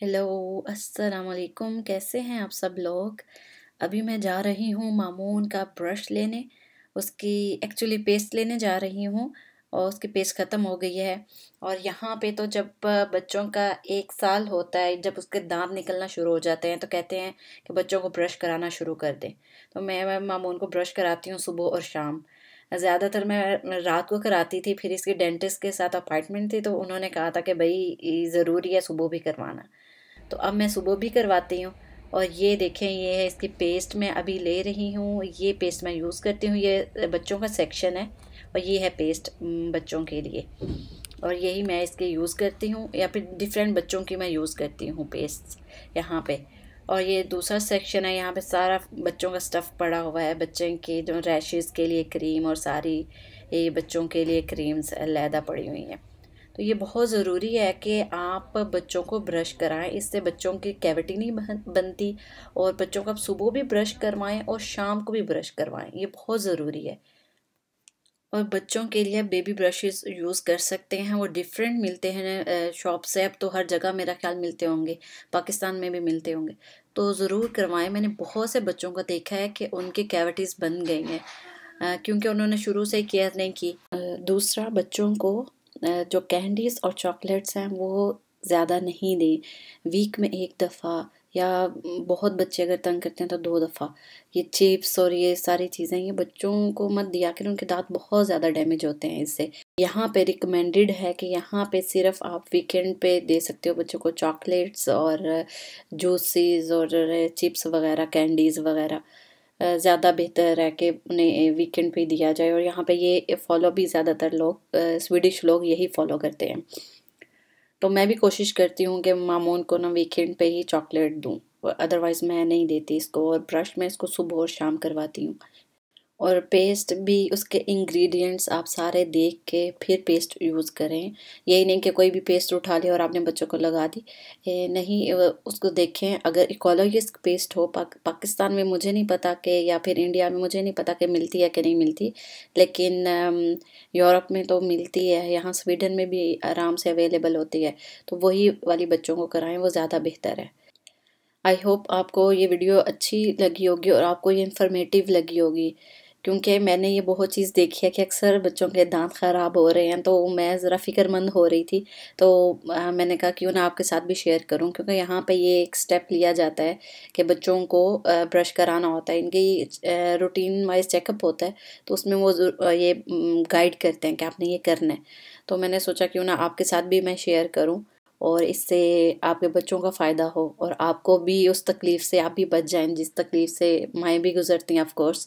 hello अस्सलाम वालेकुम कैसे हैं आप सब लोग अभी मैं जा रही हूँ मामून का ब्रश लेने उसकी एक्चुअली पेस्ट लेने जा रही हूँ और उसकी पेस्ट ख़त्म हो गई है और यहाँ पे तो जब बच्चों का एक साल होता है जब उसके दांत निकलना शुरू हो जाते हैं तो कहते हैं कि बच्चों को ब्रश कराना शुरू कर दें तो मैं, मैं मामून को ब्रश कराती हूँ सुबह और शाम ज़्यादातर मैं रात को कराती थी फिर इसके डेंटिस्ट के साथ अपॉइंटमेंट थी तो उन्होंने कहा था कि भाई ज़रूरी है सुबह भी करवाना तो अब मैं सुबह भी करवाती हूँ और ये देखें ये है इसकी पेस्ट मैं अभी ले रही हूँ ये पेस्ट मैं यूज़ करती हूँ ये बच्चों का सेक्शन है और ये है पेस्ट बच्चों के लिए और यही मैं इसके यूज़ करती हूँ या फिर डिफरेंट बच्चों की मैं यूज़ करती हूँ पेस्ट यहाँ पे और ये दूसरा सेक्शन है यहाँ पे सारा बच्चों का स्टफ़ पड़ा हुआ है बच्चे के जो रैशेज़ के लिए क्रीम और सारी ये बच्चों के लिए क्रीम्स लैदा पड़ी हुई हैं तो ये बहुत ज़रूरी है कि आप बच्चों को ब्रश कराएं इससे बच्चों की कैविटी नहीं बनती और बच्चों का सुबह भी ब्रश करवाएं और शाम को भी ब्रश करवाएं ये बहुत ज़रूरी है और बच्चों के लिए बेबी ब्रशेस यूज़ कर सकते हैं वो डिफरेंट मिलते हैं शॉप से अब तो हर जगह मेरा ख्याल मिलते होंगे पाकिस्तान में भी मिलते होंगे तो ज़रूर करवाएं मैंने बहुत से बच्चों को देखा है कि उनकी कैविटीज़ बन गई हैं क्योंकि उन्होंने शुरू से केयर नहीं की दूसरा बच्चों को जो कैंडीज़ और चॉकलेट्स हैं वो ज़्यादा नहीं दें वीक में एक दफ़ा या बहुत बच्चे अगर तंग करते हैं तो दो दफ़ा ये चिप्स और ये सारी चीज़ें ये बच्चों को मत दिया कर उनके दांत बहुत ज़्यादा डैमेज होते हैं इससे यहाँ पे रिकमेंडेड है कि यहाँ पे सिर्फ आप वीकेंड पे दे सकते हो बच्चों को चॉकलेट्स और जूसेस और चिप्स वगैरह कैंडीज़ वगैरह ज़्यादा बेहतर है कि उन्हें वीकेंड पे दिया जाए और यहाँ पे ये फॉलो भी ज़्यादातर लोग स्वीडिश लोग यही फॉलो करते हैं तो मैं भी कोशिश करती हूँ कि मामून को ना वीकेंड पे ही चॉकलेट दूँ अदरवाइज़ मैं नहीं देती इसको और ब्रश मैं इसको सुबह और शाम करवाती हूँ और पेस्ट भी उसके इंग्रेडिएंट्स आप सारे देख के फिर पेस्ट यूज़ करें यही नहीं कि कोई भी पेस्ट उठा लिया और आपने बच्चों को लगा दी नहीं उसको देखें अगर इकोलॉजिस्ट पेस्ट हो पाक, पाकिस्तान में मुझे नहीं पता कि या फिर इंडिया में मुझे नहीं पता कि मिलती है कि नहीं मिलती लेकिन यूरोप में तो मिलती है यहाँ स्वीडन में भी आराम से अवेलेबल होती है तो वही वाली बच्चों को कराएँ वो ज़्यादा बेहतर है आई होप आपको ये वीडियो अच्छी लगी होगी और आपको ये इन्फॉर्मेटिव लगी होगी क्योंकि मैंने ये बहुत चीज़ देखी है कि अक्सर बच्चों के दांत ख़राब हो रहे हैं तो मैं ज़रा फ़िक्रमंद हो रही थी तो आ, मैंने कहा क्यों ना आपके साथ भी शेयर करूं क्योंकि यहाँ पे ये एक स्टेप लिया जाता है कि बच्चों को आ, ब्रश कराना होता है इनके रूटीन वाइज चेकअप होता है तो उसमें वो ये गाइड करते हैं कि आपने ये करना है तो मैंने सोचा क्यों ना आपके साथ भी मैं शेयर करूँ और इससे आपके बच्चों का फ़ायदा हो और आपको भी उस तकलीफ़ से आप भी बच जाएं जिस तकलीफ़ से माएँ भी गुजरती हैं ऑफ़ कोर्स